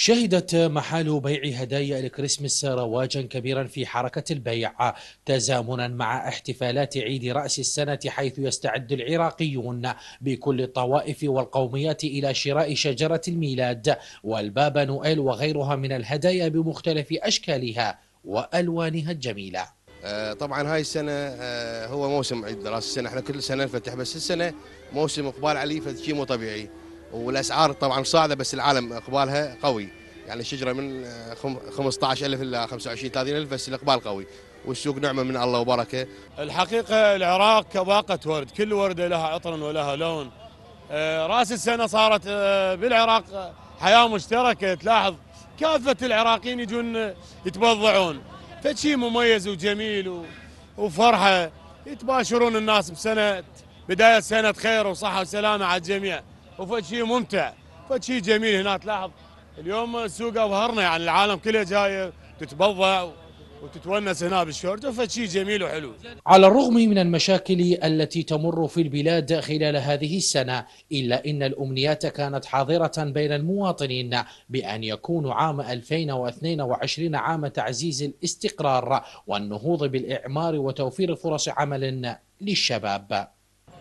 شهدت محال بيع هدايا الكريسماس رواجا كبيرا في حركة البيع تزامنا مع احتفالات عيد رأس السنة حيث يستعد العراقيون بكل الطوائف والقوميات إلى شراء شجرة الميلاد والبابا نويل وغيرها من الهدايا بمختلف أشكالها وألوانها الجميلة آه، طبعا هاي السنه آه، هو موسم عيد راس السنه احنا كل سنه نفتح بس السنه موسم اقبال عليه فشيء مو طبيعي والاسعار طبعا صاعده بس العالم اقبالها قوي يعني الشجره من 15000 آه، الى 25 30000 بس الاقبال قوي والسوق نعمه من الله وبركه. الحقيقه العراق كباقه ورد، كل ورده لها عطر ولها لون. آه، راس السنه صارت آه، بالعراق حياه مشتركه تلاحظ كافه العراقيين يجون يتبضعون فشي مميز وجميل وفرحه يتباشرون الناس بسنه بدايه سنه خير وصحه وسلامه على الجميع. وفد شيء ممتع فد شيء جميل هنا تلاحظ اليوم السوق ابهرنا يعني العالم كله جايه تتبضع وتتونس هنا فد شيء جميل وحلو على الرغم من المشاكل التي تمر في البلاد خلال هذه السنة إلا إن الأمنيات كانت حاضرة بين المواطنين بأن يكون عام 2022 عام تعزيز الاستقرار والنهوض بالإعمار وتوفير فرص عمل للشباب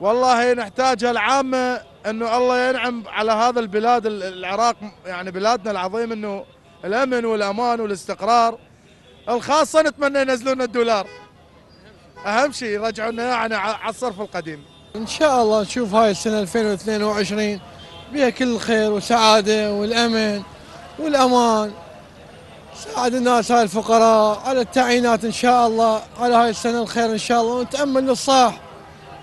والله نحتاجها العامة أنه الله ينعم على هذا البلاد العراق يعني بلادنا العظيم أنه الأمن والأمان والاستقرار الخاصة نتمنى ينزلون الدولار أهم شيء يرجعوا لنا يعني على الصرف القديم إن شاء الله نشوف هاي السنة 2022 بها كل الخير وسعادة والأمن والأمان ساعد الناس هاي الفقراء على التعيينات إن شاء الله على هاي السنة الخير إن شاء الله ونتأمل للصح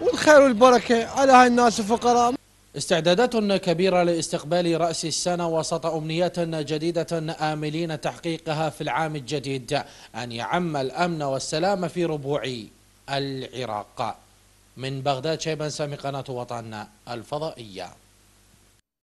والخير والبركة على هاي الناس الفقراء استعدادات كبيرة لاستقبال رأس السنة وسط أمنيات جديدة آملين تحقيقها في العام الجديد أن يعم الأمن والسلام في ربوع العراق من بغداد شيبان سامي قناة وطن الفضائية